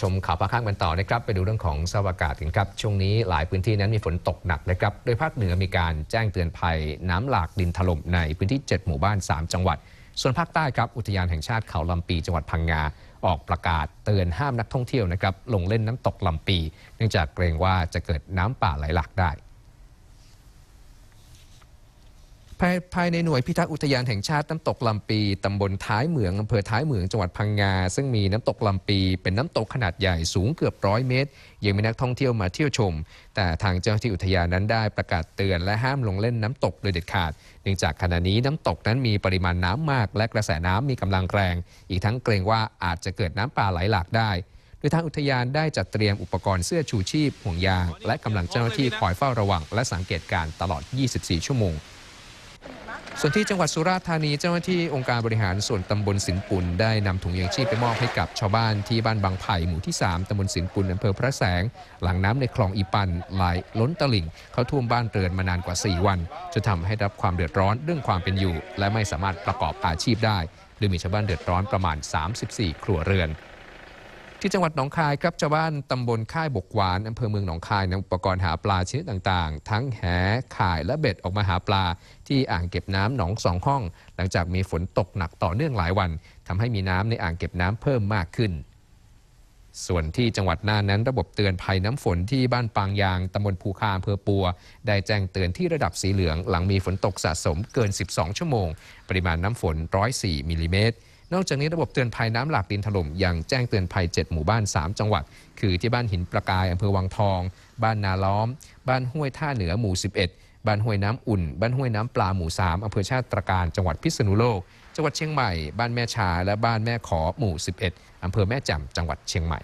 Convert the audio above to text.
ชมข่าวภาคข้างกันต่อนะครับไปดูเรื่องของสภาพอากาศกันครับช่วงนี้หลายพื้นที่นั้นมีฝนตกหนักนะครับโดยภาคเหนือมีการแจ้งเตือนภัยน้ำหลากดินถล่มในพื้นที่ 7 หมู่บ้าน 3 จังหวัด ส่วนภาคใต้ครับอุทยานแห่งชาติเขาลำปีจังหวัดพังงา ออกประกาศเตือนห้ามนักท่องเที่ยวนะครับลงเล่นน้ำตกลำปี เนื่องจากเกรงว่าจะเกิดน้ำป่าไหลหลากได้ภายภายในหน่วยพิทักษ์อุทยานแห่งชาติน้ำตกลำปีตำบลท้ายเหมืองอำเภอท้ายเหมืองจังหวัดพังงาซึ่งมีน้ำตกลำปี เป็นน้ำตกขนาดใหญ่สูงเกือบร้อยเมตร ยังมีนักท่องเที่ยวมาเที่ยวชม แต่ทางเจ้าหน้าที่อุทยานนั้นได้ประกาศเตือนและห้ามลงเล่นน้ำตกโดยเด็ดขาดเนื่องจากขณะนี้น้ำตกนั้นมีปริมาณน้ำมาก และกระแสน้ำมีกำลังแรง อีกทั้งเกรงว่าอาจจะเกิดน้ำป่าไหลหลากได้โดยทางอุทยานได้จัดเตรียมอุปกรณ์เสื้อชูชีพห่วงยางและกำลังเจ้าหน้าที่คอยเฝ้าระวัง และสังเกตการตลอด24ชั่วโมงส่วนที่จังหวัดสุราษฎร์ธานีเจ้าหน้าที่องค์การบริหารส่วนตำบลสินปุนได้นำถุงยางชีพไปมอบให้กับชาวบ้านที่บ้านบางไผ่หมู่ที่ 3 ตำบลสินปุนอำเภอพระแสง หลังน้ำในคลองอีปันไหลล้นตลิ่ง เข้าท่วมบ้านเรือนมานานกว่า 4 วันจนทำให้รับความเดือดร้อน เรื่องความเป็นอยู่ และไม่สามารถประกอบอาชีพได้โดยมีชาวบ้านเดือดร้อนประมาณ 34 ครัวเรือนที่จังหวัดหนองคายครับชาวบ้านตำบลค่ายบกหวานอำเภอเมืองหนองคายนำอุปกรณ์หาปลาชนิดต่างๆ ทั้งแหข่ายและเบ็ดออกมาหาปลาที่อ่างเก็บน้ำหนองสองห้องหลังจากมีฝนตกหนักต่อเนื่องหลายวันทำให้มีน้ำในอ่างเก็บน้ำเพิ่มมากขึ้น ส่วนที่จังหวัดน่านนั้นระบบเตือนภัยน้ำฝนที่บ้านปางยางตำบลภูคาอำเภอปัว ได้แจ้งเตือนที่ระดับสีเหลือง หลังมีฝนตกสะสมเกิน 12 ชั่วโมง ปริมาณน้ำฝน 104มิลลิเมตรนอกจากนี้ระบบเตือนภัยน้ำหลากดินถล่มยังแจ้งเตือนภัย 7 หมู่บ้าน 3 จังหวัด คือที่บ้านหินประกายอำเภอวังทอง บ้านนาล้อม บ้านห้วยท่าเหนือหมู่ 11 บ้านห้วยน้ำอุ่น บ้านห้วยน้ำปลาหมู่ 3อำเภอชาติตรการจังหวัดพิษณุโลก จังหวัดเชียงใหม่ บ้านแม่ชาและบ้านแม่ขอหมู่ 11อำเภอแม่จำจังหวัดเชียงใหม่